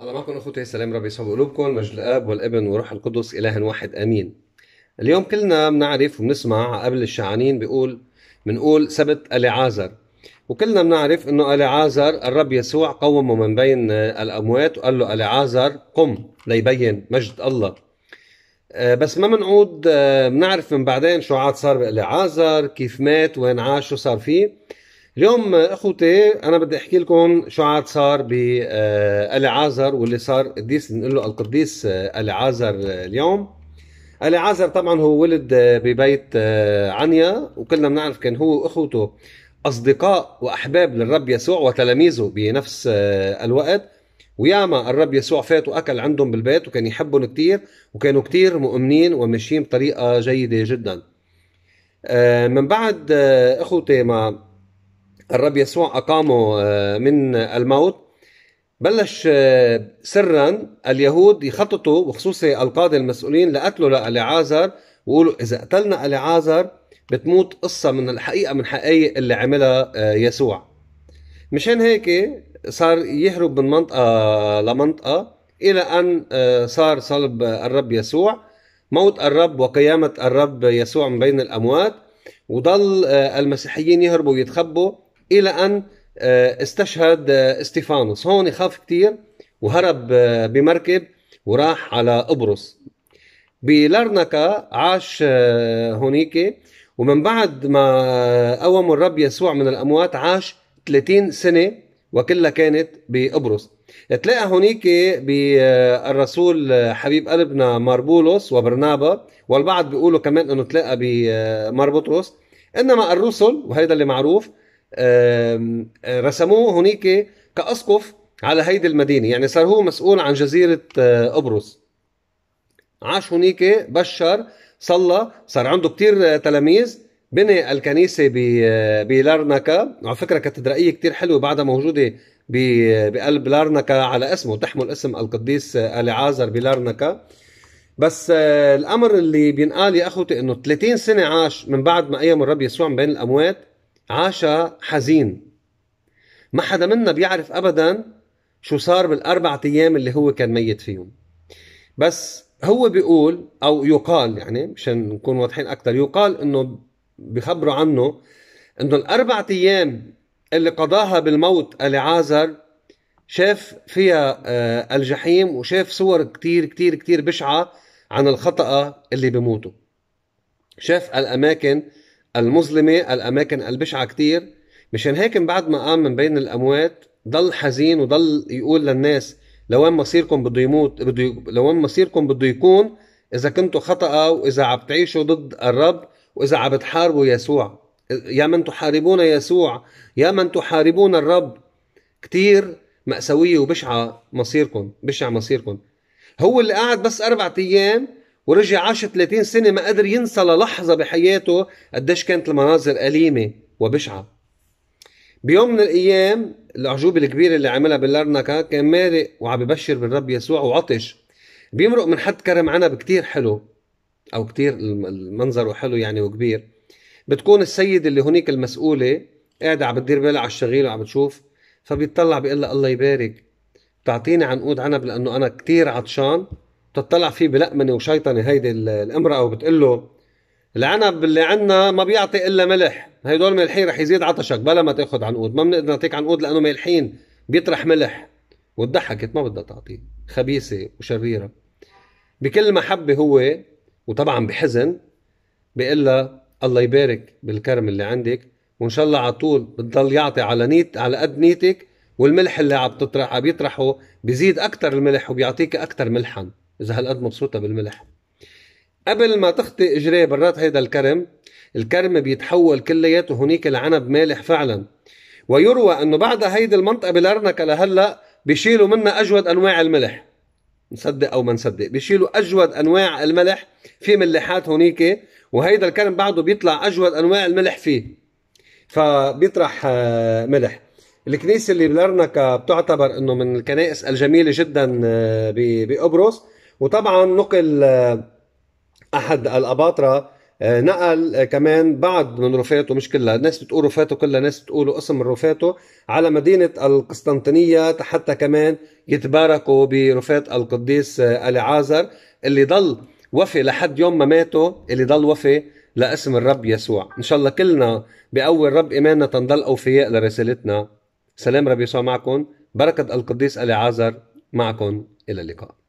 على معكم اخوتي السلام ربي يصاب قلوبكم مجد الاب والابن وروح القدس اله واحد امين. اليوم كلنا بنعرف وبنسمع قبل الشعانين بيقول بنقول سبت اليعازر وكلنا بنعرف انه اليعازر الرب يسوع قومه من بين الاموات وقال له اليعازر قم ليبين مجد الله. آه، بس ما بنعود آه، بنعرف من بعدين شو عاد صار باليعازر كيف مات وين عاش شو صار فيه اليوم اخوتي انا بدي احكي لكم شو عاد صار ب آه، عازر واللي صار قديس بنقول له القديس قلي آه، عازر اليوم قلي عازر طبعا هو ولد آه، ببيت عنيا وكلنا بنعرف كان هو واخوته اصدقاء واحباب للرب يسوع وتلاميذه بنفس الوقت وياما الرب يسوع فات واكل عندهم بالبيت وكان يحبهم كثير وكانوا كثير مؤمنين وماشيين بطريقه جيده جدا من بعد اخوتي ما الرب يسوع أقامه آه، من الموت بلش آه، سرا اليهود يخططوا وخصوصي القاده المسؤولين لقتلوا لالعازر ويقولوا اذا قتلنا لعازر بتموت قصه من الحقيقه من حقيقه اللي عملها آه، يسوع مشان هيك صار يهرب من منطقه لمنطقه الى ان صار صلب الرب يسوع موت الرب وقيامه الرب يسوع من بين الاموات وضل المسيحيين يهربوا ويتخبوا الى ان آه، استشهد استيفانوس آه، هون خاف كثير وهرب آه، بمركب وراح على قبرص بلارنكا عاش هونيك ومن بعد ما قوم الرب يسوع من الأموات عاش 30 سنة وكلها كانت بقبرص تلاقى هونيك بالرسول حبيب قلبنا ماربولوس وبرنابا والبعض بيقولوا كمان انه تلاقى بمربطرس انما الرسل وهذا اللي معروف آه، رسموه هنيك كأسقف على هيدي المدينة يعني صار هو مسؤول عن جزيرة قبرص آه، عاش هنيك بشر صلى صار عنده كتير آه، تلاميذ بني الكنيسة بلارنكا وعلى فكرة كاتدرائية كتير حلوة بعدها موجودة بقلب لارنكا على اسمه تحمل اسم القديس العازر بلارنكا بس الأمر اللي بينقال يا أخوتي إنه 30 سنة عاش من بعد ما قيم الرب يسوع من بين الأموات عاش حزين ما حدا منا بيعرف ابدا شو صار بالاربع ايام اللي هو كان ميت فيهم بس هو بيقول او يقال يعني مشان نكون واضحين اكثر يقال انه بخبروا عنه انه الاربع ايام اللي قضاها بالموت العازر شاف فيها آه، الجحيم وشاف صور كتير كتير كتير بشعة عن الخطأ اللي بموته شاف الأماكن المظلمة الأماكن البشعة كتير مشان هيك بعد ما قام من بين الأموات ضل حزين وضل يقول للناس لوين مصيركم بده يموت بده لوين مصيركم بده يكون إذا كنتوا خطأ وإذا عم تعيشوا ضد الرب وإذا عم تحاربوا يسوع يا من تحاربون يسوع يا من تحاربون الرب كتير مأساوية وبشعة مصيركم بشع مصيركم هو اللي قعد بس أربعة أيام ورجع عاش 30 سنة ما قدر ينسى للحظة بحياته قديش كانت المناظر أليمة وبشعة بيوم من الأيام الأعجوبة الكبيرة اللي عملها باللرنكا كان مارق وعم ببشر بالرب يسوع وعطش بيمرق من حد كرم عنب كتير حلو أو كتير المنظر حلو يعني وكبير بتكون السيدة اللي هونيك المسؤولة قاعدة عم بتدير بالها على الشغيل وعم بتشوف فبيطلع بيقول لها الله يبارك بتعطيني عنقود عنب لأنه أنا كتير عطشان بتطلع فيه بلقمنه وشيطنه هيدي الامراه وبتقول له العنب اللي عندنا ما بيعطي الا ملح هيدول ملحين رح يزيد عطشك بلا ما تاخذ عنقود ما بنقدر نعطيك عنقود لانه ملحين بيطرح ملح وضحكت ما بدها تعطيه خبيثه وشريره بكل محبه هو وطبعا بحزن بيقول لها الله يبارك بالكرم اللي عندك وان شاء الله على طول بتضل يعطي على نيت على قد نيتك والملح اللي عم تطرح عم يطرحه بيزيد اكثر الملح وبيعطيك اكثر ملحا اذا هالقد مبسوطه بالملح قبل ما تخطي اجريه برات هيدا الكرم الكرم بيتحول كلياته هنيك العنب مالح فعلا ويروى انه بعد هيدي المنطقه بالارنكه لهلا بيشيلوا منها اجود انواع الملح نصدق او ما نصدق بيشيلوا اجود انواع الملح في ملحات هنيك وهيدا الكرم بعده بيطلع اجود انواع الملح فيه فبيطرح آه، ملح الكنيسه اللي بالارنكة بتعتبر انه من الكنائس الجميله جدا آه، بقبرص وطبعا نقل آه، احد الاباطره آه، نقل آه، كمان بعض من رفاته مش كلها ناس بتقول رفاته كلها ناس بتقول اسم رفاته على مدينة القسطنطينية حتى كمان يتباركوا برفات القديس العازر اللي ضل وفي لحد يوم ما ماته اللي ضل وفي لاسم الرب يسوع ان شاء الله كلنا بأول رب إيماننا تنضل أوفياء لرسالتنا سلام رب يسوع معكم بركة القديس العازر معكم إلى اللقاء